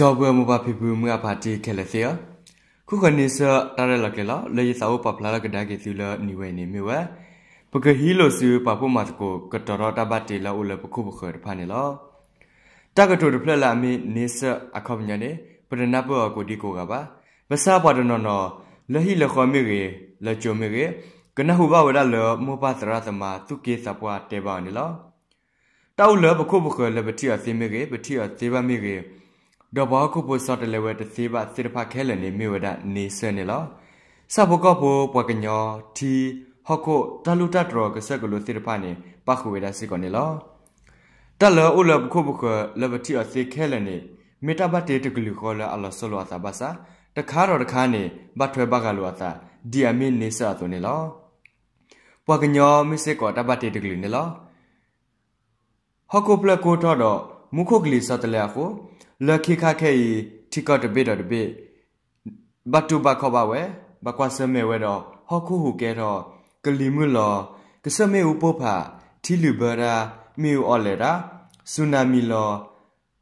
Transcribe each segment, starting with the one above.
တော်ဘမဘာဖိပူမြပါတီခဲလက်စီယခုခနိစတရလကလလေစာဝပပလာကဒါကေစီလနိဝေနေမြဝပကဟီလိုစီပပမတ်ကိုကတရတာဘတေလဥလပခုပခရဖာနေလတကတိုတဖလက်လာမီနေစအခေါပညာနေပဒနာဘောကိုဒီကိုကပါမဆာဘဒနောနောလဟီလခမီရေလချိုမီရေကနဟုဘဝရလမောပသရသမာသူကေစပွားတေပါနေလတောက်လပခုပခရလပတိအသိမီရေပတိအသေးပါမီရေဒဘောခုပုစတလေဝတစီဘစိရဖခဲလနေမီဝဒနေဆွနေလောစဘကဘောပကညောတီဟခုတလူတတရကဆက်ကလူစိရဖနေပခုဝဒစိကောနေလောတလောဥလဘခုဘခလဘတိအစိခဲလနေမေတ္တာဘတေတကလူခောလအလဆလောသဘာသာတခါတော့တခါနေဘတ်ထွဲဘကလူအသာဒီအမင်းနေဆာသွနေလောပကညောမိစေကောတဘတေတကလူနေလောဟခုပလကိုတော့မုခုကလီစတလေအခုလခိခခဲဤထိကတပိတော်တပိဘတ်တူဘခဘဝဲဘကွာစမဲဝဲတော့ဟောခုဟုကဲတော့ကလီမှုလောကစမဲဥပုဖာထီလူဘရာမီအော်လေရာဆူနာမီလော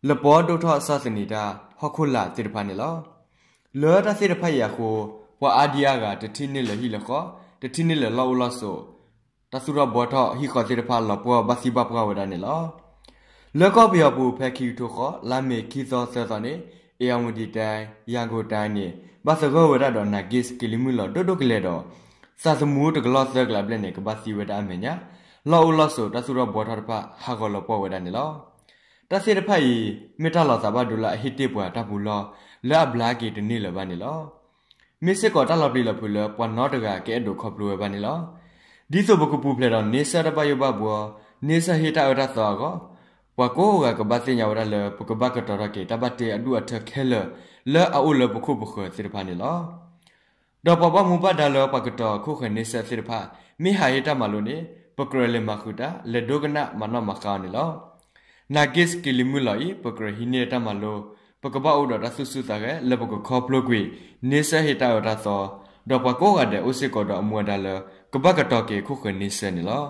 လဘောဒုထဆသနီတာဟောခုလာတိရဖာနေလောလောတာစိရဖယာကိုဝါအာဒီယာကတတိနစ်လဟီလခောတတိနစ်လလောလောဆိုတဆူရဘောထဟီခောတိရဖာလဘောဘစီဘပကဝဒနေလောလက်ကော့ပြော်ပူဖက်ခီထိုခေါ်လာမေခီဇောဆဲဆော်နေအေယဝတီတိုင်းရန်ကိုတိုင်းနေဘာစကောဝရတော်နာဂစ်ကီလီမူလော်ဒိုဒိုကလေတော်စာသမူတကလော့ဆက်ကလပ်လက်နေကဘာစီဝတာမညာလော်ဦးလော့ဆိုတဆူရောဘော်တာတဖဟာကောလော်ပေါ်ဝတာနေလော်တဆေတဖတ်ဤမေတ္တာလောစာဘဒူလာဟိတေပွာတပ်ဘူးလောလာဘလာကေတနေလဘနေလောမေစစ်ကောတလပလီလဖူလပဝနောတကကဲဒုခပလူဘနေလောဒီဆိုဘကပူဖလေတော့နေဆာတပယောဘဘောနေဆာဟိတာရတ်သောကောဝါကိုကကဘတ်တင်ရဝရလပကဘကတရကေတဘတေအဒူအထခဲလလအုလပခုပခစိရဖာနေလောတော့ပပမူပဒါလပကတခုခနေဆက်စိရဖာမိဟာယတမလိုနေပကရလမခုတာလဒုကနမနမကာနေလောနာဂစ်ကီလီမူလိုပကရဟိနေတမလိုပကဘအုဒရဆုစုတာကလပကခေါပလကွေနေဆက်ဟိတရတာသောတော့ပကောကတဲ့ဥစိကောတော့အမွေဒါလကဘကတကေခုခနေဆက်နေလော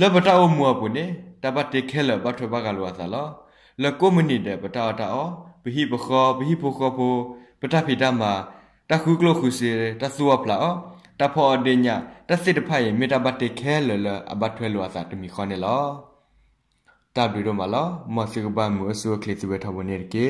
လဘတာအမှုအပုန်နေတပတ်တခဲလဘတ်ဘကလဝသလလကုမနီတဲ့ပတာတာအောဘဟိပခောဘဟိပခောဖိုပတဖိတမတခုကလခုစီတဆူအပလာတဖောအဒိညာတစစ်တဖိုင်မေတဘတ်တခဲလလအဘတ်ထွဲလဝသတမီခေါနေလောတဘရီတော့မလားမစီကဘမှုအဆူကလေးသွေးထဘနေကေ